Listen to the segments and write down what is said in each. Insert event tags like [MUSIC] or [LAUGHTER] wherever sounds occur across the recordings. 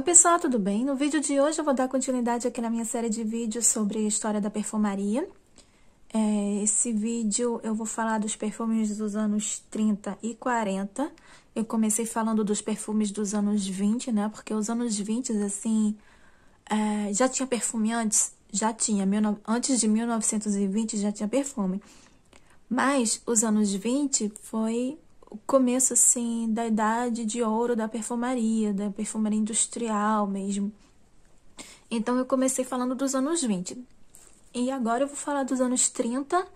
Oi pessoal, tudo bem? No vídeo de hoje eu vou dar continuidade aqui na minha série de vídeos sobre a história da perfumaria. É, esse vídeo eu vou falar dos perfumes dos anos 30 e 40. Eu comecei falando dos perfumes dos anos 20, né? Porque os anos 20, assim, é, já tinha perfume antes? Já tinha. Antes de 1920 já tinha perfume. Mas os anos 20 foi o começo assim da idade de ouro da perfumaria, da perfumaria industrial mesmo. Então eu comecei falando dos anos 20. E agora eu vou falar dos anos 30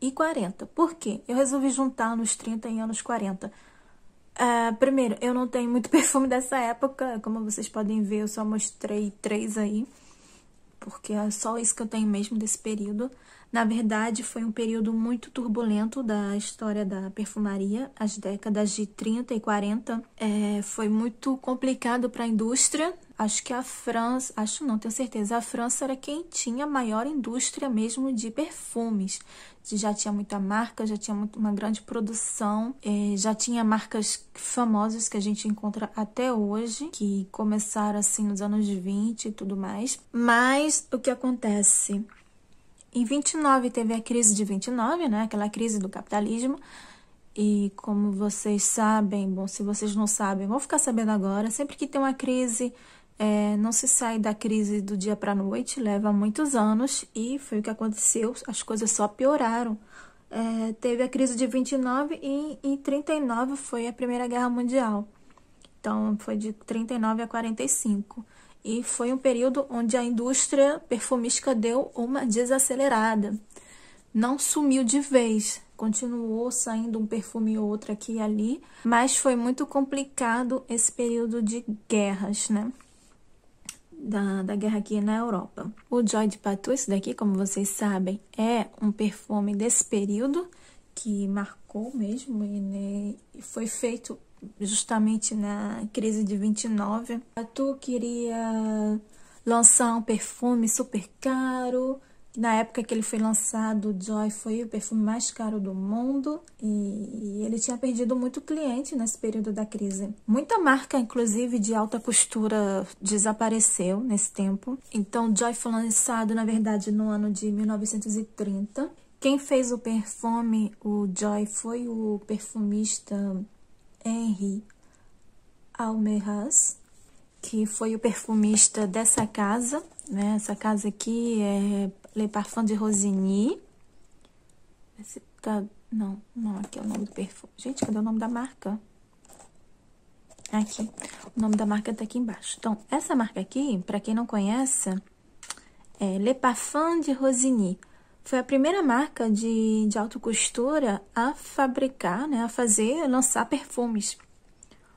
e 40. Por quê? Eu resolvi juntar anos 30 e anos 40. Uh, ah, primeiro, eu não tenho muito [LAUGHS] perfume dessa época, como vocês podem ver, eu só mostrei três aí porque é só isso que eu tenho mesmo desse período. Na verdade, foi um período muito turbulento da história da perfumaria. As décadas de 30 e 40 é, foi muito complicado para a indústria, Acho que a França, acho não, tenho certeza, a França era quem tinha a maior indústria mesmo de perfumes. Já tinha muita marca, já tinha muito, uma grande produção, é, já tinha marcas famosas que a gente encontra até hoje, que começaram assim nos anos 20 e tudo mais. Mas o que acontece? Em 29 teve a crise de 29, né? Aquela crise do capitalismo. E como vocês sabem, bom, se vocês não sabem, vão ficar sabendo agora, sempre que tem uma crise é, não se sai da crise do dia para a noite, leva muitos anos e foi o que aconteceu, as coisas só pioraram. É, teve a crise de 29 e em 39 foi a Primeira Guerra Mundial. Então, foi de 39 a 45. E foi um período onde a indústria perfumística deu uma desacelerada. Não sumiu de vez, continuou saindo um perfume ou outro aqui e ali, mas foi muito complicado esse período de guerras, né? da, da guerra aqui na Europa. O Joy de Patou, esse daqui, como vocês sabem, é um perfume desse período que marcou mesmo e né, foi feito justamente na crise de 29. Patou queria lançar um perfume super caro, na época que ele foi lançado, Joy foi o perfume mais caro do mundo e ele tinha perdido muito cliente nesse período da crise. Muita marca, inclusive de alta costura, desapareceu nesse tempo. Então, Joy foi lançado, na verdade, no ano de 1930. Quem fez o perfume, o Joy, foi o perfumista Henry Almeiras, que foi o perfumista dessa casa, né? Essa casa aqui é Le Parfum de Rosigny. Esse tá... Não, não, aqui é o nome do perfume. Gente, cadê o nome da marca? Aqui. O nome da marca tá aqui embaixo. Então, essa marca aqui, pra quem não conhece, é Le Parfum de Rosigny. Foi a primeira marca de, de auto costura a fabricar, né, a fazer, lançar perfumes.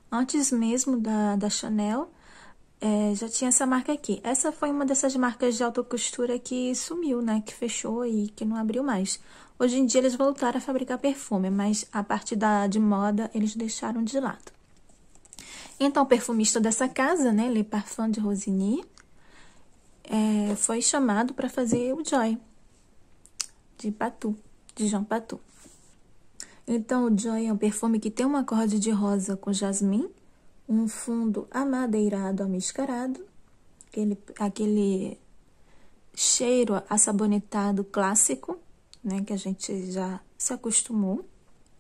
Antes mesmo da, da Chanel, é, já tinha essa marca aqui. Essa foi uma dessas marcas de autocostura que sumiu, né? Que fechou e que não abriu mais. Hoje em dia eles voltaram a fabricar perfume, mas a parte da, de moda eles deixaram de lado. Então, o perfumista dessa casa, né? Le Parfum de Rosigny, é, foi chamado para fazer o Joy de Patu, de Jean Patu. Então, o Joy é um perfume que tem um acorde de rosa com jasmim um fundo amadeirado amiscarado, aquele, aquele cheiro assabonetado clássico, né, que a gente já se acostumou.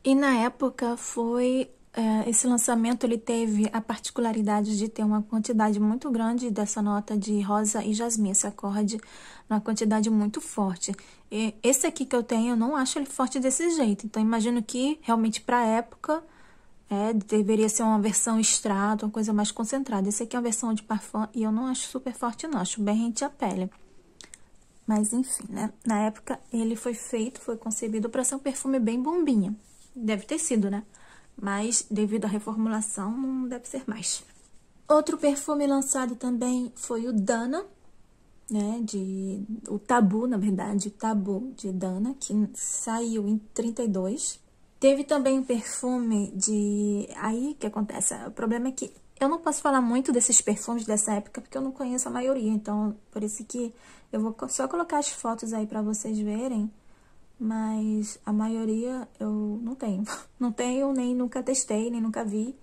E na época foi eh, esse lançamento ele teve a particularidade de ter uma quantidade muito grande dessa nota de rosa e jasmim, esse acorde, uma quantidade muito forte. E esse aqui que eu tenho, eu não acho ele forte desse jeito. Então imagino que realmente para a época é, deveria ser uma versão extrato, uma coisa mais concentrada. Esse aqui é uma versão de parfum e eu não acho super forte, não. Acho bem rente a pele. Mas, enfim, né? Na época, ele foi feito, foi concebido para ser um perfume bem bombinha. Deve ter sido, né? Mas, devido à reformulação, não deve ser mais. Outro perfume lançado também foi o Dana, né, de o Tabu, na verdade, o Tabu de Dana, que saiu em 32. Teve também um perfume de. Aí que acontece? O problema é que eu não posso falar muito desses perfumes dessa época porque eu não conheço a maioria. Então, por isso que eu vou só colocar as fotos aí para vocês verem. Mas a maioria eu não tenho. [LAUGHS] Não tenho, nem nunca testei, nem nunca vi.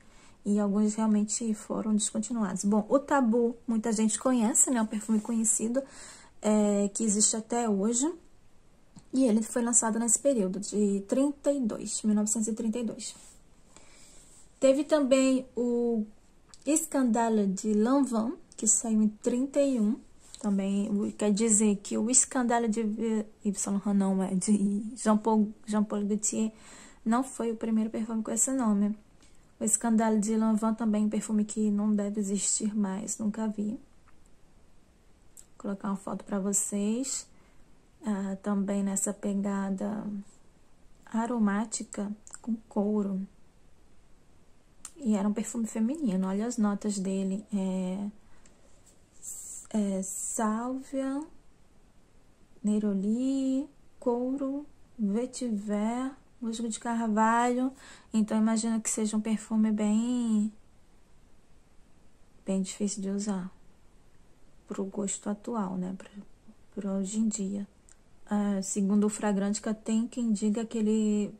E alguns realmente foram descontinuados. Bom, o Tabu, muita gente conhece, né? É um perfume conhecido é, que existe até hoje. E ele foi lançado nesse período de 32, 1932. Teve também o Escandalo de Lanvin, que saiu em 31. Também quer dizer que o escândalo de Y. não, é de Jean-Paul Jean -Paul Gaultier, não foi o primeiro perfume com esse nome. O escândalo de Lanvin também, é um perfume que não deve existir mais, nunca vi. Vou colocar uma foto para vocês ah, também nessa pegada aromática com couro. E era um perfume feminino. Olha as notas dele. É, é sálvia, neroli, couro, vetiver, musgo de carvalho. Então, imagina que seja um perfume bem... Bem difícil de usar. Pro gosto atual, né? Pro, pro hoje em dia. Ah, segundo o Fragrântica, tem quem diga que ele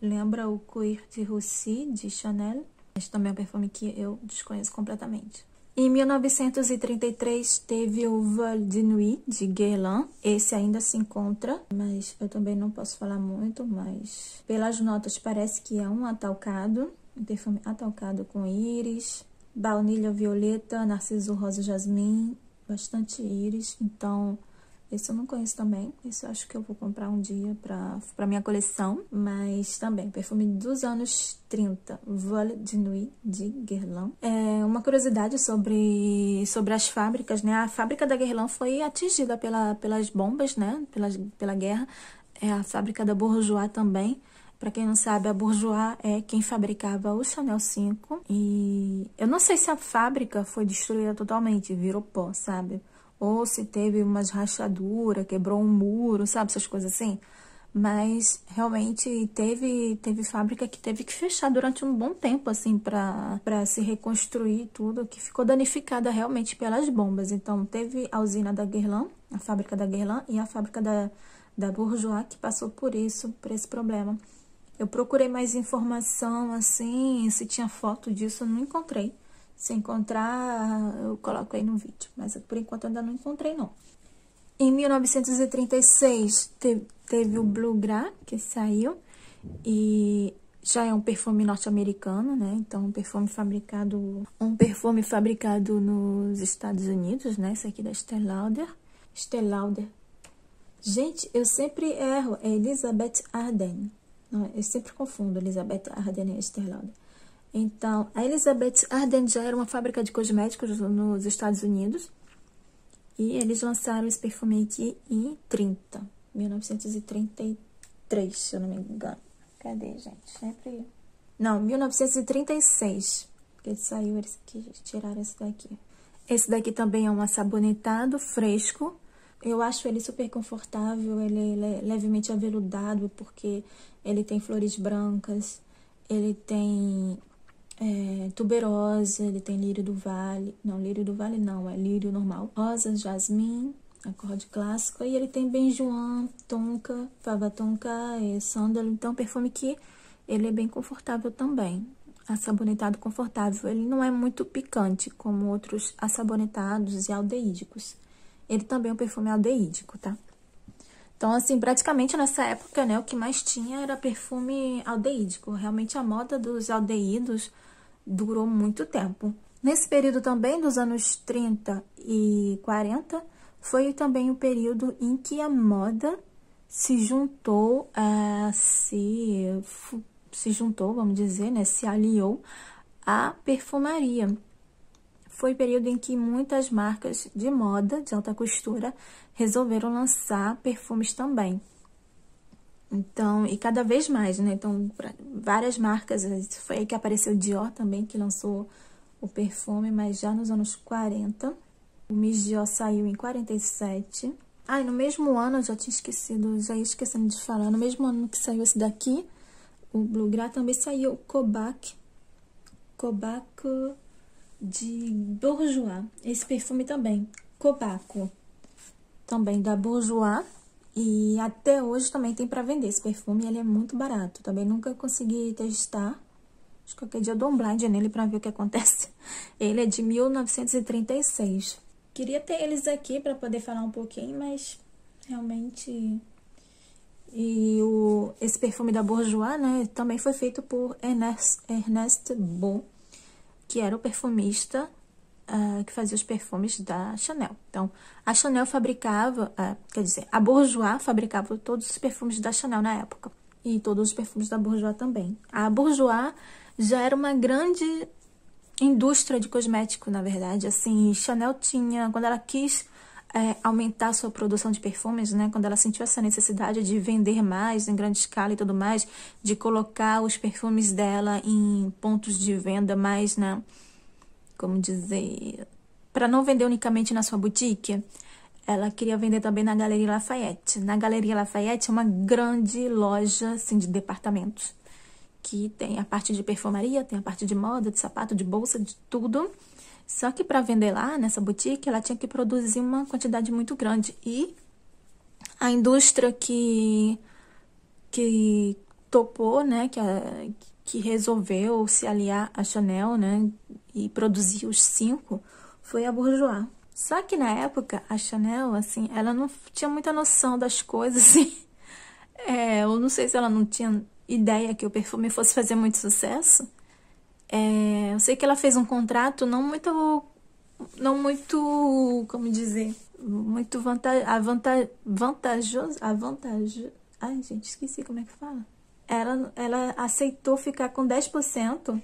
lembra o Coir de Russi, de Chanel. Este também é um perfume que eu desconheço completamente. Em 1933 teve o Vol de Nuit, de Guerlain. Esse ainda se encontra, mas eu também não posso falar muito, mas pelas notas parece que é um atalcado. Um perfume atalcado com íris, baunilha violeta, narciso rosa jasmim, bastante íris. Então, esse eu não conheço também. Esse eu acho que eu vou comprar um dia pra, pra minha coleção. Mas também, perfume dos anos 30, Vol de Nuit de Guerlain. É uma curiosidade sobre, sobre as fábricas, né? A fábrica da Guerlain foi atingida pela, pelas bombas, né? Pela, pela guerra. É a fábrica da Bourgeois também. Para quem não sabe, a Bourgeois é quem fabricava o Chanel 5. E eu não sei se a fábrica foi destruída totalmente, virou pó, sabe? ou se teve umas rachadura, quebrou um muro, sabe, essas coisas assim. Mas realmente teve teve fábrica que teve que fechar durante um bom tempo assim para se reconstruir tudo, que ficou danificada realmente pelas bombas. Então teve a usina da Guerlain, a fábrica da Guerlain e a fábrica da da Bourgeois que passou por isso, por esse problema. Eu procurei mais informação assim, se tinha foto disso, não encontrei. Se encontrar, eu coloco aí no vídeo, mas por enquanto ainda não encontrei não. Em 1936 teve, teve o hum. Bluegrass que saiu e já é um perfume norte-americano, né? Então um perfume fabricado, um perfume fabricado nos Estados Unidos, né? Esse aqui da Estée Lauder. Lauder. Gente, eu sempre erro, é Elizabeth Arden. Eu sempre confundo Elizabeth Arden e Estée Lauder. Então, a Elizabeth Arden já era uma fábrica de cosméticos nos Estados Unidos. E eles lançaram esse perfume aqui em 30, 1933, se eu não me engano. Cadê, gente? Sempre... Não, 1936. Que ele saiu, eles tiraram esse daqui. Esse daqui também é um sabonetado fresco. Eu acho ele super confortável, ele é levemente aveludado, porque ele tem flores brancas, ele tem é, tuberosa, ele tem lírio do vale, não, lírio do vale não, é lírio normal, rosa, jasmim, acorde clássico, e ele tem benjoan, tonka, fava tonka e é, sândalo, então perfume que ele é bem confortável também, assabonetado confortável, ele não é muito picante como outros assabonetados e aldeídicos, ele também é um perfume aldeídico, tá? Então, assim, praticamente nessa época, né, o que mais tinha era perfume aldeídico. Realmente a moda dos aldeídos durou muito tempo. Nesse período também dos anos 30 e 40, foi também o período em que a moda se juntou, a eh, se, se juntou, vamos dizer, né, se aliou à perfumaria. Foi período em que muitas marcas de moda, de alta costura, resolveram lançar perfumes também. Então, e cada vez mais, né? Então, várias marcas, foi aí que apareceu o Dior também, que lançou o perfume, mas já nos anos 40. O Miss Dior saiu em 47. Ah, e no mesmo ano, eu já tinha esquecido, já ia esquecendo de falar, no mesmo ano que saiu esse daqui, o Blue Gra, também saiu o Kobach, Kobach de Bourjois. Esse perfume também, Kobach, também da Bourjois. E até hoje também tem para vender esse perfume, ele é muito barato. Também nunca consegui testar. Acho que qualquer dia eu dou um blind nele para ver o que acontece. [LAUGHS] Ele é de 1936. Queria ter eles aqui para poder falar um pouquinho, mas realmente e o, esse perfume da Bourjois, né, também foi feito por Ernest, Ernest Bon, que era o perfumista ah, que fazia os perfumes da Chanel. Então, a Chanel fabricava, uh, quer dizer, a Bourjois fabricava todos os perfumes da Chanel na época. E todos os perfumes da Bourjois também. A Bourjois já era uma grande indústria de cosmético, na verdade. Assim, Chanel tinha, quando ela quis é, aumentar sua produção de perfumes, né? Quando ela sentiu essa necessidade de vender mais em grande escala e tudo mais, de colocar os perfumes dela em pontos de venda mais, né? como dizer, para não vender unicamente na sua boutique, ela queria vender também na Galeria Lafayette. Na Galeria Lafayette é uma grande loja assim, de departamentos, que tem a parte de perfumaria, tem a parte de moda, de sapato, de bolsa, de tudo. Só que para vender lá nessa boutique, ela tinha que produzir uma quantidade muito grande e a indústria que que topou, né, que, a, que resolveu se aliar à Chanel, né, e produzir os cinco foi a Bourjois. Só que na época, a Chanel, assim, ela não tinha muita noção das coisas, [LAUGHS] assim. É, eu não sei se ela não tinha ideia que o perfume fosse fazer muito sucesso. É, eu sei que ela fez um contrato não muito. Não muito. Como dizer? Muito vanta, avanta, vantajoso. Avantajoso. Ai, gente, esqueci como é que fala. Ela, ela aceitou ficar com 10%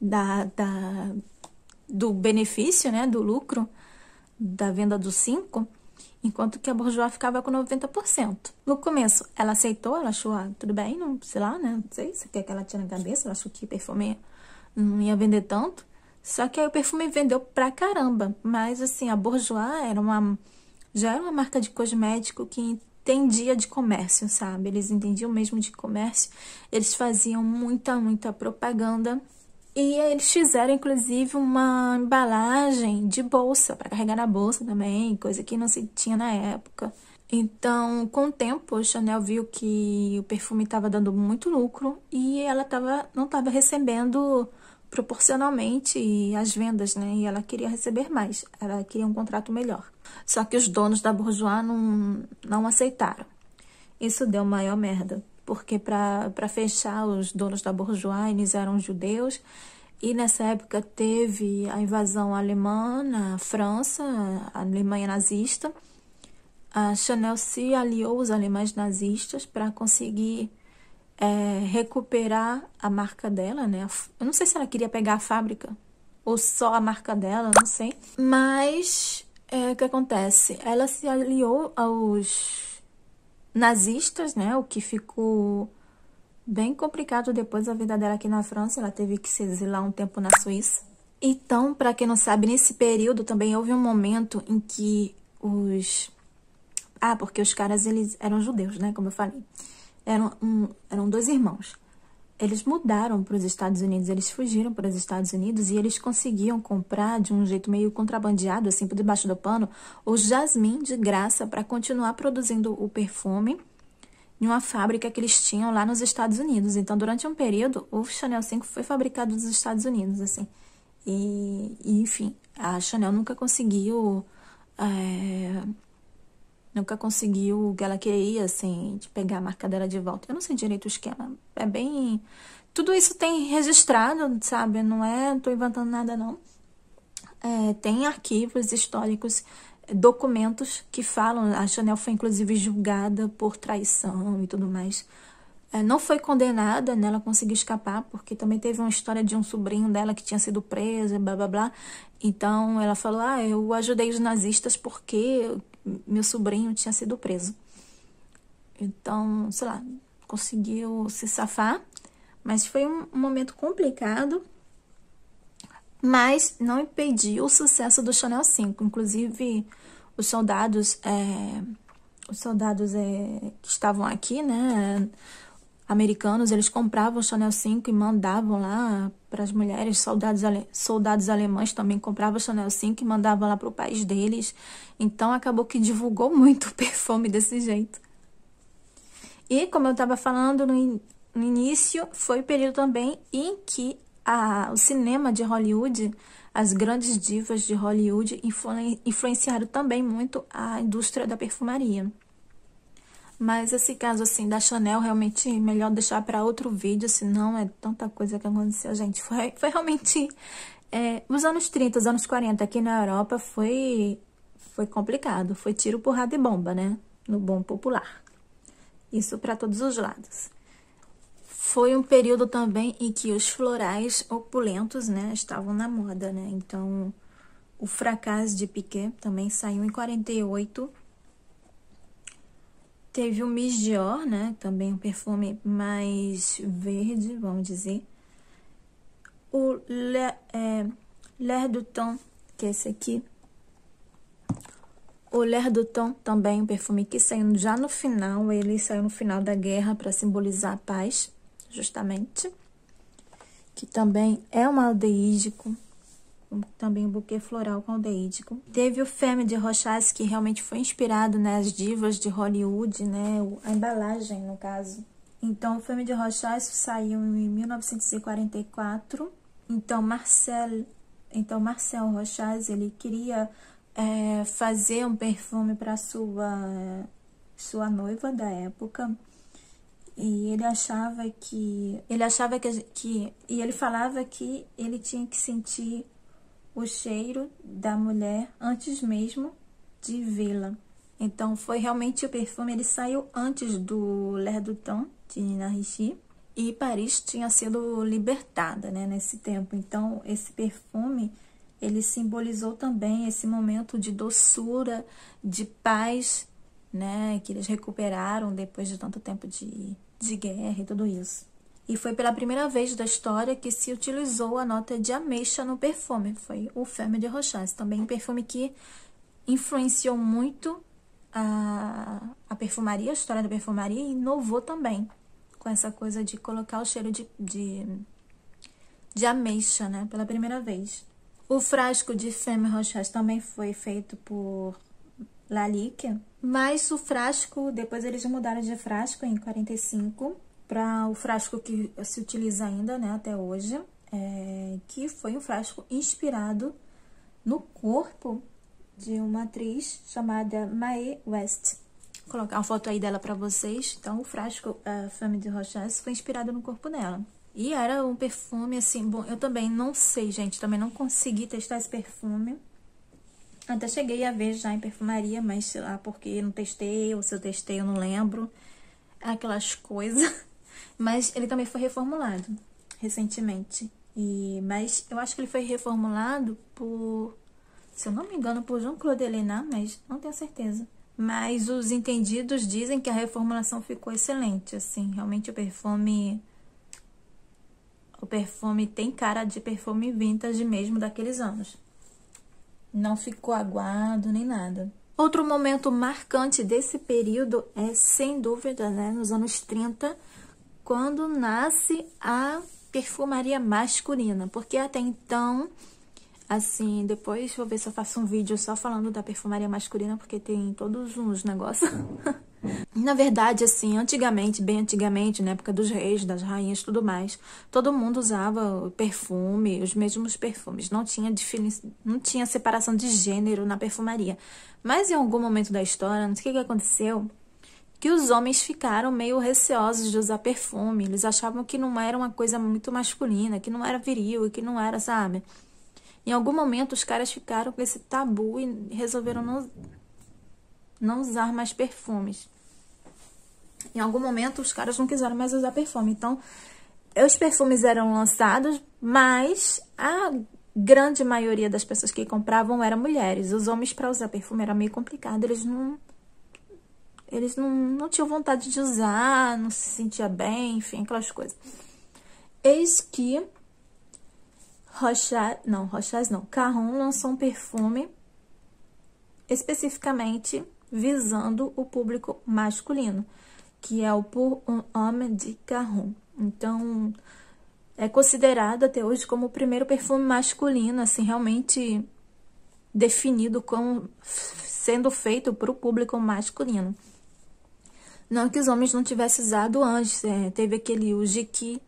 da, da, do benefício, né, do lucro da venda dos 5, enquanto que a bourgeois ficava com 90%. No começo, ela aceitou, ela achou, ah, tudo bem, não sei lá, né, não sei se quer é que ela tinha na cabeça, ela achou que perfume não ia vender tanto. Só que aí o perfume vendeu pra caramba, mas assim, a bourgeois era uma já era uma marca de cosmético que entendia de comércio, sabe? Eles entendiam mesmo de comércio. Eles faziam muita, muita propaganda e eles fizeram, inclusive, uma embalagem de bolsa, para carregar na bolsa também, coisa que não se tinha na época. Então, com o tempo, a Chanel viu que o perfume estava dando muito lucro e ela tava, não estava recebendo proporcionalmente as vendas, né? E ela queria receber mais, ela queria um contrato melhor. Só que os donos da Bourjois não, não aceitaram. Isso deu maior merda porque para fechar os donos da Bourgeois eram judeus. E nessa época teve a invasão alemã na França, a Alemanha nazista. A Chanel se aliou aos alemães nazistas para conseguir é, recuperar a marca dela, né? Eu não sei se ela queria pegar a fábrica ou só a marca dela, não sei. Mas é, o que acontece? Ela se aliou aos nazistas, né? O que ficou bem complicado depois da vida dela aqui na França. Ela teve que se exilar um tempo na Suíça. Então, para quem não sabe, nesse período também houve um momento em que os ah, porque os caras eles eram judeus, né? Como eu falei, eram um, eram dois irmãos eles mudaram para os Estados Unidos, eles fugiram para os Estados Unidos e eles conseguiam comprar de um jeito meio contrabandeado, assim, por debaixo do pano, o jasmim de graça para continuar produzindo o perfume em uma fábrica que eles tinham lá nos Estados Unidos. Então, durante um período, o Chanel 5 foi fabricado nos Estados Unidos, assim. E, enfim, a Chanel nunca conseguiu é, nunca conseguiu o que ela queria, assim, de pegar a marca dela de volta. Eu não sei direito o esquema. É bem. Tudo isso tem registrado, sabe? Não é. Não tô inventando nada, não. É, tem arquivos históricos, documentos que falam. A Chanel foi, inclusive, julgada por traição e tudo mais. É, não foi condenada, né? Ela conseguiu escapar, porque também teve uma história de um sobrinho dela que tinha sido preso, blá blá blá. Então ela falou: Ah, eu ajudei os nazistas porque meu sobrinho tinha sido preso. Então, sei lá, conseguiu se safar, mas foi um momento complicado, mas não impediu o sucesso do Chanel 5. Inclusive, os soldados, é, os soldados é, que estavam aqui, né, americanos, eles compravam Chanel 5 e mandavam lá para as mulheres, soldados, ale... soldados alemães também compravam Chanel 5 e mandavam lá para o país deles. Então acabou que divulgou [LAUGHS] muito o perfume desse jeito. E como eu estava falando no, in... no, início, foi o período também em que a... o cinema de Hollywood, as grandes divas de Hollywood influenciaram também muito a indústria da perfumaria. Mas esse caso, assim, da Chanel, realmente melhor deixar para outro vídeo, senão é tanta coisa que aconteceu, gente. Foi, foi realmente... É, os anos 30, os anos 40 aqui na Europa foi, foi complicado. Foi tiro, porrada e bomba, né? No bom popular. Isso para todos os lados. Foi um período também em que os florais opulentos, né, estavam na moda, né? Então, o fracasso de Piquet também saiu em 48, Teve o Miss Dior, né? Também um perfume mais verde, vamos dizer. O Le, é, du Temps, que é esse aqui. O L'air du Temps também, um perfume que saiu já no final. Ele saiu no final da guerra para simbolizar a paz, justamente. Que também é um aldeídico também o buquê floral caldeídico. Teve o Femme de Rochas, que realmente foi inspirado nas né, divas de Hollywood, né, a embalagem, no caso. Então, o Femme de Rochas saiu em 1944. Então, Marcel, então Marcel Rochas, ele queria é, fazer um perfume para sua sua noiva da época e ele achava que ele achava que, que e ele falava que ele tinha que sentir o cheiro da mulher antes mesmo de vê-la. Então foi realmente o perfume, ele saiu antes do L'air de Nina e Paris tinha sido libertada, né, nesse tempo. Então esse perfume ele simbolizou também esse momento de doçura, de paz, né, que eles recuperaram depois de tanto tempo de, de guerra e tudo isso. E foi pela primeira vez da história que se utilizou a nota de ameixa no perfume. Foi o Femme de Rochas, também um perfume que influenciou muito a, a perfumaria, a história da perfumaria, e inovou também com essa coisa de colocar o cheiro de, de, de ameixa, né? Pela primeira vez. O frasco de Ferme Rochas também foi feito por Lalique, mas o frasco, depois eles mudaram de frasco em 45 para o frasco que se utiliza ainda, né, até hoje, é, que foi um frasco inspirado no corpo de uma atriz chamada Mae West. Vou colocar uma foto aí dela para vocês. Então, o frasco a Femme de Rochas foi inspirado no corpo dela. E era um perfume assim, bom, eu também não sei, gente, também não consegui testar esse perfume. Até cheguei a ver já em perfumaria, mas sei lá porque não testei, ou se eu testei eu não lembro. Aquelas coisas. [LAUGHS] Mas ele também foi reformulado recentemente. E, mas eu acho que ele foi reformulado por, se eu não me engano, por Jean-Claude Helena, mas não tenho certeza. Mas os entendidos dizem que a reformulação ficou excelente, assim, realmente o perfume o perfume tem cara de perfume vintage mesmo daqueles anos. Não ficou aguado nem nada. Outro momento marcante desse período é, sem dúvida, né, nos anos 30, quando nasce a perfumaria masculina, porque até então, assim, depois vou ver se eu faço um vídeo só falando da perfumaria masculina, porque tem todos uns negócios. [LAUGHS] Na verdade, assim, antigamente, bem antigamente, na época dos reis, das rainhas tudo mais, todo mundo usava perfume, os mesmos perfumes. Não tinha, não tinha separação de gênero na perfumaria. Mas em algum momento da história, não sei o que aconteceu, que os homens ficaram meio receosos de usar perfume. Eles achavam que não era uma coisa muito masculina, que não era viril, que não era, sabe? Em algum momento os caras ficaram com esse tabu e resolveram não, não usar mais perfumes. Em algum momento os caras não quiseram mais usar perfume. Então, os perfumes eram lançados, mas a grande maioria das pessoas que compravam eram mulheres. Os homens para usar perfume era meio complicado, eles não eles não, não tinham vontade de usar, não se sentia bem, enfim, aquelas coisas. Eis que rocha não, rochas não, Carron lançou um perfume especificamente visando o público masculino, que é o Pour un Homme de Carron. Então, é considerado até hoje como o primeiro perfume masculino, assim, realmente definido como sendo feito para o público masculino. Não que os homens não tivessem usado antes. É, teve aquele o Jiki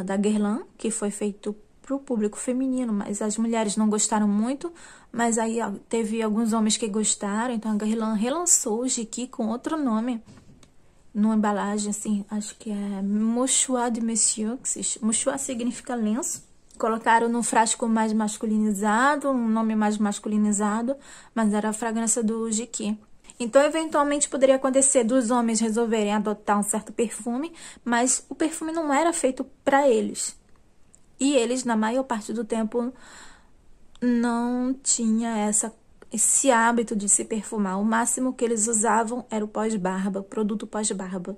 uh, da Guerlain, que foi feito para o público feminino, mas as mulheres não gostaram muito, mas aí teve alguns homens que gostaram, então a Guerlain relançou o Jiki com outro nome, numa embalagem assim, acho que é Mouchoir de Monsieur, que Mouchoir significa lenço, colocaram num frasco mais masculinizado, um nome mais masculinizado, mas era a fragrância do Jiki. Então, eventualmente poderia acontecer dos homens resolverem adotar um certo perfume, mas o perfume não era feito para eles. E eles, na maior parte do tempo, não tinha essa esse hábito de se perfumar. O máximo que eles usavam era o pós-barba, produto pós-barba.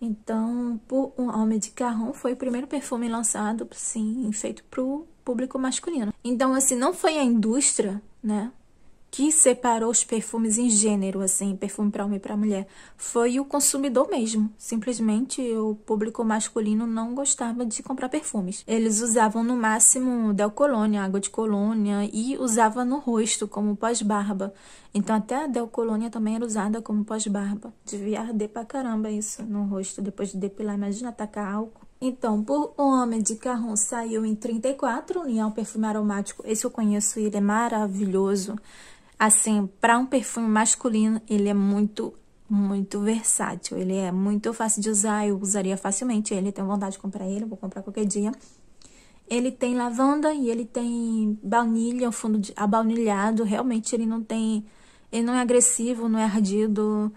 Então, por um homem de carrão foi o primeiro perfume lançado, sim, feito para o público masculino. Então, assim, não foi a indústria, né? que separou os perfumes em gênero, assim, perfume para homem e para mulher, foi o consumidor mesmo. Simplesmente o público masculino não gostava de comprar perfumes. Eles usavam no máximo Del Colônia, água de colônia e usava no rosto como pós-barba. Então até a Del Colônia também era usada como pós-barba. Devia arder pra caramba isso no rosto depois de depilar, imagina tacar álcool. Então, por Homem de Carron saiu em 34, e é um perfume aromático. Esse eu conheço, ele é maravilhoso assim, para um perfume masculino, ele é muito, muito versátil. Ele é muito fácil de usar, eu usaria facilmente ele. Tenho vontade de comprar ele, vou comprar qualquer dia. Ele tem lavanda e ele tem baunilha, um fundo de, abaunilhado. Realmente ele não tem. Ele não é agressivo, não é ardido,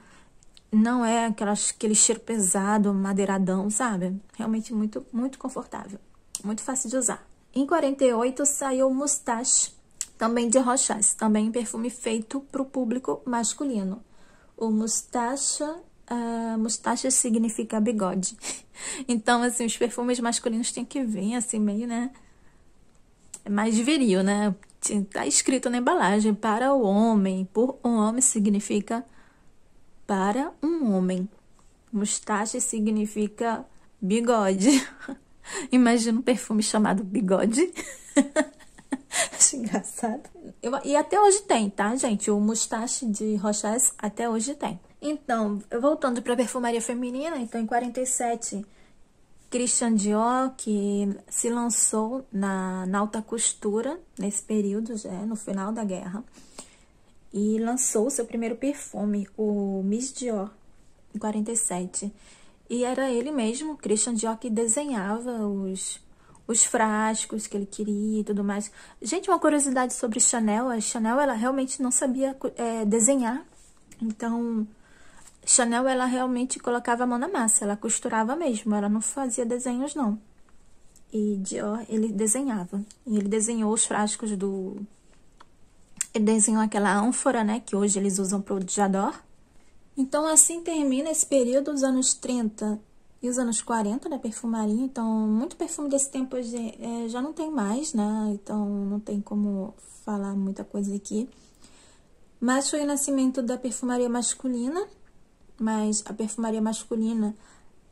não é aquelas, aquele cheiro pesado, madeiradão, sabe? Realmente muito, muito confortável. Muito fácil de usar. Em 48 saiu Mustache, também de Rochas, também perfume feito para o público masculino. O mustacha, uh, mustacha significa bigode. [LAUGHS] então, assim, os perfumes masculinos têm que vir, assim, meio, né? é Mais viril, né? Tá escrito na embalagem, para o homem, por um homem significa para um homem. Mustache significa bigode. [LAUGHS] Imagina um perfume chamado bigode. [LAUGHS] acho engraçado. Eu, e até hoje tem, tá, gente? O mustache de Rochas até hoje tem. Então, voltando para perfumaria feminina, então em 47, Christian Dior, que se lançou na, na alta costura nesse período, já no final da guerra, e lançou seu primeiro perfume, o Miss Dior, em 47. E era ele mesmo, Christian Dior, que desenhava os os frascos que ele queria e tudo mais. Gente, uma curiosidade sobre Chanel, a Chanel ela realmente não sabia é, desenhar, então Chanel ela realmente colocava a mão na massa, ela costurava mesmo, ela não fazia desenhos não. E Dior, ele desenhava. E ele desenhou os frascos do... Ele desenhou aquela ânfora, né? Que hoje eles usam pro Jador. Então, assim termina esse período dos anos 30 e os anos 40 da perfumaria, então muito perfume desse tempo hoje é, já não tem mais, né? Então não tem como falar muita coisa aqui. Mas foi o nascimento da perfumaria masculina, mas a perfumaria masculina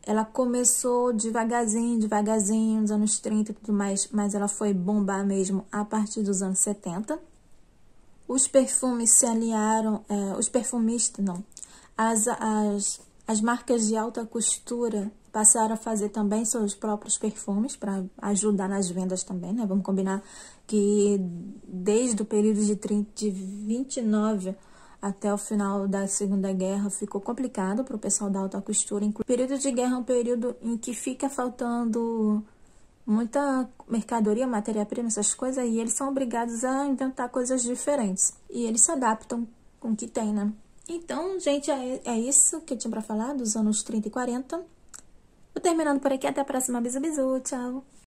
ela começou devagarzinho, devagarzinho, nos anos 30 e tudo mais, mas ela foi bombar mesmo a partir dos anos 70. Os perfumes se aliaram, é, os perfumistas, não, as, as as marcas de alta costura passaram a fazer também seus próprios perfumes para ajudar nas vendas também, né? Vamos combinar que desde o período de, 30, de 29 até o final da Segunda Guerra ficou complicado para o pessoal da alta costura. O período de guerra é um período em que fica faltando muita mercadoria, matéria-prima, essas coisas, e eles são obrigados a inventar coisas diferentes. E eles se adaptam com o que tem, né? Então, gente, é, é isso que eu tinha para falar dos anos 30 e 40. Vou terminando por aqui. Até a próxima. Bisu, bisu. Tchau.